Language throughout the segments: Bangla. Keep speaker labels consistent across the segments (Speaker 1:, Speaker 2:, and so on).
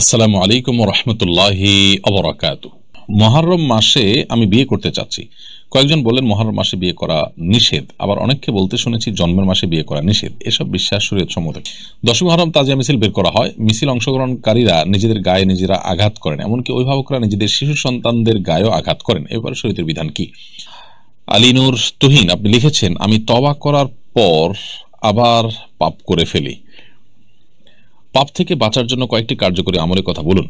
Speaker 1: আসসালামু আলাইকুম রহমতুল্লাহি অবরাকাত মহারম মাসে আমি বিয়ে করতে চাচ্ছি কয়েকজন বলেন মহারম মাসে বিয়ে করা নিষেধ আবার অনেককে বলতে শুনেছি জন্মের মাসে বিয়ে করা নিষেধ এসব বিশ্বাস শরীয়ত সম্মত দশ মহারম তাজিয়া মিছিল বের করা হয় মিছিল অংশগ্রহণকারীরা নিজেদের গায়ে নিজেরা আঘাত করেন এমনকি অভিভাবকরা নিজেদের শিশু সন্তানদের গায়েও আঘাত করেন এবার শরীরের বিধান কি আলিনুর তুহিন আপনি লিখেছেন আমি তবা করার পর আবার পাপ করে ফেলি পাপ থেকে বাঁচার জন্য কয়েকটি কার্যকরী আমলের কথা বলুন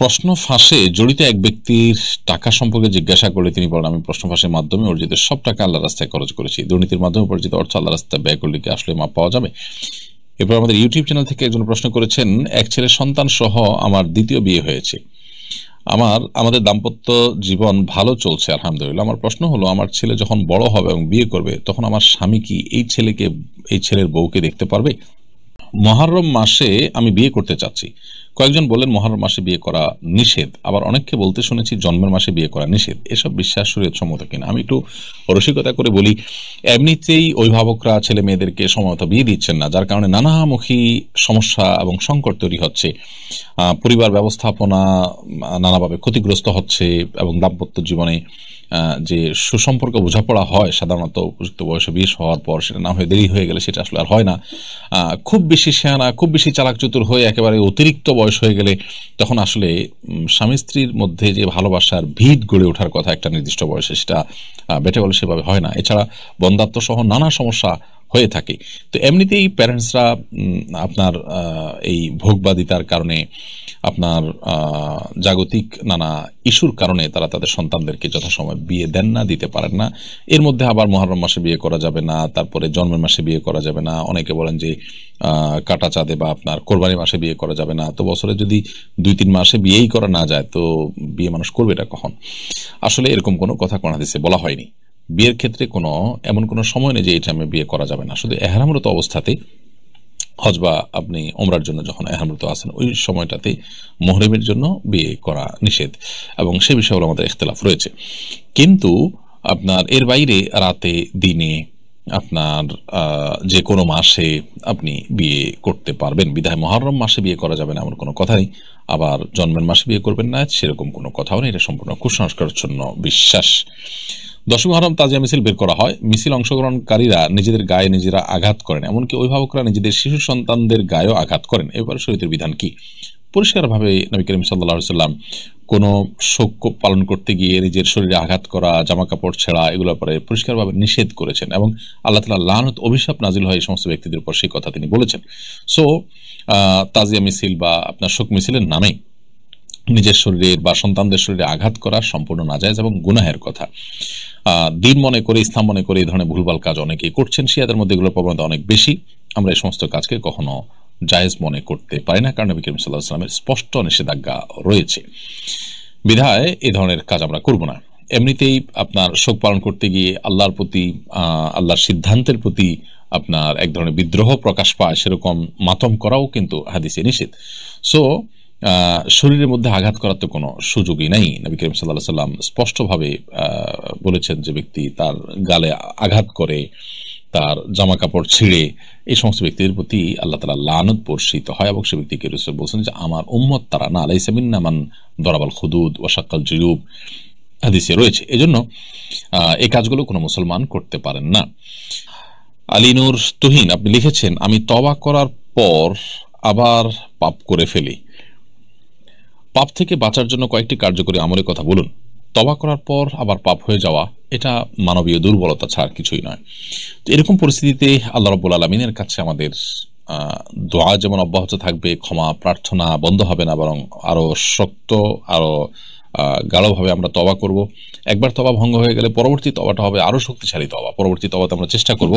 Speaker 1: প্রশ্ন ফাঁসে জড়িত এক ব্যক্তির টাকা সম্পর্কে জিজ্ঞাসা করে তিনি বলেন আমি প্রশ্ন ফাঁসের মাধ্যমে অর্জিত সব টাকা আল্লাহ রাস্তায় খরচ করেছি দুর্নীতির মাধ্যমে অর্জিত অর্থ আল্লাহ রাস্তায় ব্যয় করলে কি আসলে মাপ পাওয়া যাবে এরপর আমাদের ইউটিউব চ্যানেল থেকে একজন প্রশ্ন করেছেন এক ছেলে সন্তান সহ আমার দ্বিতীয় বিয়ে হয়েছে আমার আমাদের দাম্পত্য জীবন ভালো চলছে আলহামদুলিল্লাহ আমার প্রশ্ন হলো আমার ছেলে যখন বড় হবে এবং বিয়ে করবে তখন আমার স্বামী কি এই ছেলেকে এই ছেলের বউকে দেখতে পারবে মহারম মাসে আমি বিয়ে করতে চাচ্ছি কয়েকজন বলেন মহারম মাসে বিয়ে করা নিষেধ আবার অনেককে বলতে শুনেছি জন্মের মাসে বিয়ে করা নিষেধ এসব বিশ্বাস শরীর সম্মত কিনা আমি একটু রসিকতা করে বলি এমনিতেই অভিভাবকরা ছেলে মেয়েদেরকে সময়ত বিয়ে দিচ্ছেন না যার কারণে নানামুখী সমস্যা এবং সংকট তৈরি হচ্ছে পরিবার ব্যবস্থাপনা নানাভাবে ক্ষতিগ্রস্ত হচ্ছে এবং দাম্পত্য জীবনে যে সুসম্পর্ক বোঝাপড়া হয় সাধারণত উপযুক্ত বয়সে বিষ হওয়ার পর সেটা না হয়ে দেরি হয়ে গেলে সেটা আসলে আর হয় না খুব বেশি সেয়ানা খুব বেশি চালাকচতুর হয়ে একেবারে অতিরিক্ত বয়স হয়ে গেলে তখন আসলে স্বামী স্ত্রীর মধ্যে যে ভালোবাসার ভিত গড়ে ওঠার কথা একটা নির্দিষ্ট বয়সে সেটা বেটে বলে সেভাবে হয় না এছাড়া বন্ধাত্ম সহ নানা সমস্যা হয়ে থাকে তো এমনিতেই প্যারেন্টসরা আপনার এই ভোগবাদিতার কারণে আপনার জাগতিক নানা ইস্যুর কারণে তারা তাদের সন্তানদেরকে যথাসময় বিয়ে দেন না দিতে পারেন না এর মধ্যে আবার মহরম মাসে বিয়ে করা যাবে না তারপরে জন্মের মাসে বিয়ে করা যাবে না অনেকে বলেন যে কাটা চাঁদে বা আপনার কোরবানি মাসে বিয়ে করা যাবে না তো বছরে যদি দুই তিন মাসে বিয়েই করা না যায় তো বিয়ে মানুষ করবে এটা কখন আসলে এরকম কোনো কথা কোন দিছে বলা হয়নি বিয়ের ক্ষেত্রে কোনো এমন কোনো সময় নেই যে এই টাইমে বিয়ে করা যাবে না শুধু এহরামরত অবস্থাতেই হজ বা আপনি ওমরার জন্য যখন এহরামরত আছেন ওই সময়টাতে মোহরেমের জন্য বিয়ে করা নিষেধ এবং সে বিষয়ে আমাদের ইখতলাফ রয়েছে কিন্তু আপনার এর বাইরে রাতে দিনে আপনার যে কোনো মাসে আপনি বিয়ে করতে পারবেন বিধায় মহরম মাসে বিয়ে করা যাবে না এমন কোনো কথা নেই আবার জন্মের মাসে বিয়ে করবেন না সেরকম কোনো কথাও নেই এটা সম্পূর্ণ কুসংস্কারচ্ছন্ন বিশ্বাস দশম হরম তাজিয়া মিছিল বের করা হয় মিছিল অংশগ্রহণকারীরা নিজেদের গায়ে নিজেরা আঘাত করেন এমনকি অভিভাবকরা নিজেদের শিশু সন্তানদের গায়েও আঘাত করেন এবার শরীরের বিধান কি পরিষ্কারভাবে নবী করিম সাল্লা সাল্লাম কোনো শোক পালন করতে গিয়ে নিজের শরীরে আঘাত করা জামা কাপড় ছেঁড়া এগুলোর পরে পরিষ্কারভাবে নিষেধ করেছেন এবং আল্লাহ তালা লানত অভিশাপ নাজিল হয় এই সমস্ত ব্যক্তিদের উপর সেই কথা তিনি বলেছেন সো তাজিয়া মিছিল বা আপনার শোক মিছিলের নামে নিজের শরীরের বা সন্তানদের শরীরে আঘাত করা সম্পূর্ণ নাজায়জ এবং গুনাহের কথা দিন মনে করে ইসলাম মনে করে এই ধরনের ভুলভাল কাজ অনেকেই করছেন শিয়াদের মধ্যে এগুলোর প্রবণতা অনেক বেশি আমরা এই সমস্ত কাজকে কখনো জায়েজ মনে করতে পারি না কারণ বিকিম সাল্লাহ আসলামের স্পষ্ট নিষেধাজ্ঞা রয়েছে বিধায় এ ধরনের কাজ আমরা করব না এমনিতেই আপনার শোক পালন করতে গিয়ে আল্লাহর প্রতি আল্লাহর সিদ্ধান্তের প্রতি আপনার এক ধরনের বিদ্রোহ প্রকাশ পায় সেরকম মাতম করাও কিন্তু হাদিসে নিষেধ সো শরীরের মধ্যে আঘাত করার তো কোনো সুযোগই নাই নবী করিম সাল্লাহ সাল্লাম স্পষ্টভাবে বলেছেন যে ব্যক্তি তার গালে আঘাত করে তার জামা কাপড় ছিঁড়ে এই সমস্ত ব্যক্তিদের প্রতি আল্লাহ তালা লানত বর্ষিত হয় এবং সে ব্যক্তিকে রসুল বলছেন যে আমার উম্মত তারা না আলাই সাবিন্নামান দরাবাল খুদুদ ওয়াশাক্কাল জিরুব হাদিসে রয়েছে এজন্য এই কাজগুলো কোনো মুসলমান করতে পারেন না আলিনুর তুহিন আপনি লিখেছেন আমি তবা করার পর আবার পাপ করে ফেলি পাপ থেকে বাঁচার জন্য কয়েকটি কার্যকরী আমলের কথা বলুন তবা করার পর আবার পাপ হয়ে যাওয়া এটা মানবীয় দুর্বলতা ছাড়া কিছুই নয় তো এরকম পরিস্থিতিতে আল্লাহ রব্বুল আলমিনের কাছে আমাদের দোয়া যেমন অব্যাহত থাকবে ক্ষমা প্রার্থনা বন্ধ হবে না বরং আরও শক্ত আরও গাঢ়ভাবে আমরা তবা করব একবার তবা ভঙ্গ হয়ে গেলে পরবর্তী তবাটা হবে আরও শক্তিশালী তবা পরবর্তী তবাতে আমরা চেষ্টা করব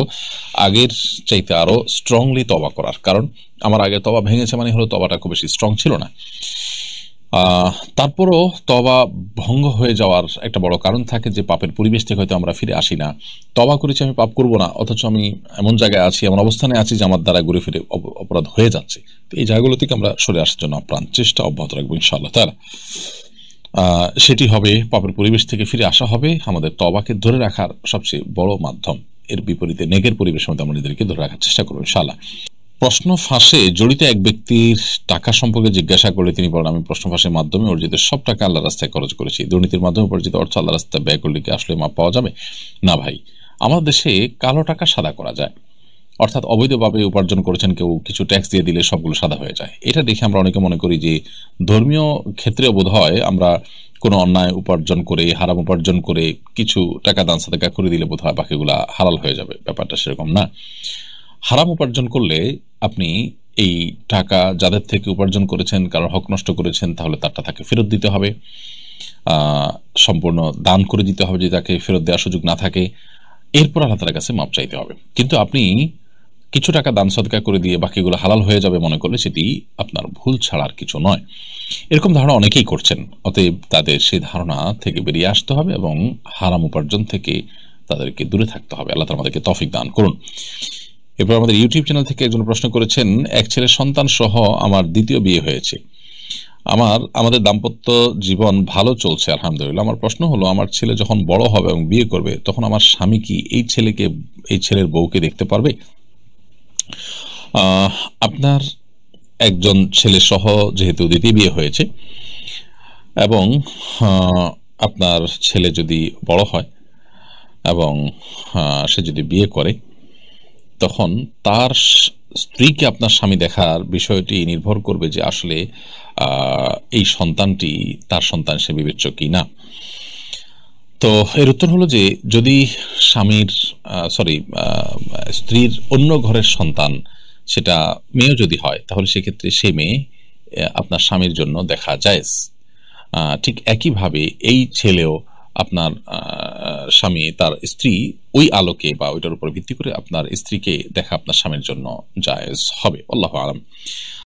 Speaker 1: আগের চাইতে আরও স্ট্রংলি তবা করার কারণ আমার আগে তবা ভেঙেছে মানে হলো তবাটা খুব বেশি স্ট্রং ছিল না তারপরও তবা ভঙ্গ হয়ে যাওয়ার একটা বড় কারণ থাকে যে পাপের পরিবেশ থেকে হয়তো আমরা ফিরে আসি না তবা করেছি আমি পাপ করব না অথচ আমি এমন জায়গায় আছি এমন অবস্থানে আছি যে আমার দ্বারা ঘুরে ফিরে অপরাধ হয়ে যাচ্ছে তো এই জায়গাগুলো থেকে আমরা সরে আসার জন্য প্রাণ চেষ্টা অব্যাহত রাখবো ইনশাআল্লাহ তার সেটি হবে পাপের পরিবেশ থেকে ফিরে আসা হবে আমাদের তবাকে ধরে রাখার সবচেয়ে বড় মাধ্যম এর বিপরীতে নেগের পরিবেশের মধ্যে আমরা নিজেদেরকে ধরে রাখার চেষ্টা করবো ইনশাআল্লাহ প্রশ্ন ফাঁসে জড়িত এক ব্যক্তির টাকা সম্পর্কে জিজ্ঞাসা করে তিনি বলেন আমি প্রশ্ন ফাঁসের মাধ্যমে অর্জিত সব টাকা আল্লাহ রাস্তায় খরচ করেছি দুর্নীতির মাধ্যমে অর্জিত অর্থ আল্লাহ রাস্তায় ব্যয় করলে কি আসলে মাপ পাওয়া যাবে না ভাই আমাদের দেশে কালো টাকা সাদা করা যায় অর্থাৎ অবৈধভাবে উপার্জন করেছেন কেউ কিছু ট্যাক্স দিয়ে দিলে সবগুলো সাদা হয়ে যায় এটা দেখে আমরা অনেকে মনে করি যে ধর্মীয় ক্ষেত্রে বোধ হয় আমরা কোনো অন্যায় উপার্জন করে হারাম উপার্জন করে কিছু টাকা দান সাদা করে দিলে বোধ হয় বাকিগুলা হালাল হয়ে যাবে ব্যাপারটা সেরকম না হারাম উপার্জন করলে আপনি এই টাকা যাদের থেকে উপার্জন করেছেন কারোর হক নষ্ট করেছেন তাহলে তারটা তাকে ফেরত দিতে হবে সম্পূর্ণ দান করে দিতে হবে যে তাকে ফেরত দেওয়ার সুযোগ না থাকে এরপর আল্লাহ তালার কাছে মাপ চাইতে হবে কিন্তু আপনি কিছু টাকা দান সদকা করে দিয়ে বাকিগুলো হালাল হয়ে যাবে মনে করলে সেটি আপনার ভুল ছাড়ার কিছু নয় এরকম ধারণা অনেকেই করছেন অতএব তাদের সেই ধারণা থেকে বেরিয়ে আসতে হবে এবং হারাম উপার্জন থেকে তাদেরকে দূরে থাকতে হবে আল্লাহ তালা আমাদেরকে তফিক দান করুন এরপর আমাদের ইউটিউব চ্যানেল থেকে একজন প্রশ্ন করেছেন এক ছেলে সন্তান সহ আমার দ্বিতীয় বিয়ে হয়েছে আমার আমাদের দাম্পত্য জীবন ভালো চলছে আলহামদুলিল্লাহ আমার প্রশ্ন হলো আমার ছেলে যখন বড় হবে এবং বিয়ে করবে তখন আমার স্বামী কি এই ছেলেকে এই ছেলের বউকে দেখতে পারবে আপনার একজন ছেলে সহ যেহেতু দ্বিতীয় বিয়ে হয়েছে এবং আপনার ছেলে যদি বড় হয় এবং সে যদি বিয়ে করে তখন তার স্ত্রীকে আপনার স্বামী দেখার বিষয়টি নির্ভর করবে যে আসলে এই সন্তানটি তার সন্তান সে বিবেচ্য কি না তো এর উত্তর হলো যে যদি স্বামীর সরি স্ত্রীর অন্য ঘরের সন্তান সেটা মেয়েও যদি হয় তাহলে সেক্ষেত্রে সে মেয়ে আপনার স্বামীর জন্য দেখা যায় ঠিক একইভাবে এই ছেলেও আপনার স্বামী তার স্ত্রী ওই আলোকে বা ওইটার উপর ভিত্তি করে আপনার স্ত্রীকে দেখা আপনার স্বামীর জন্য জায়েজ হবে আল্লাহ আলম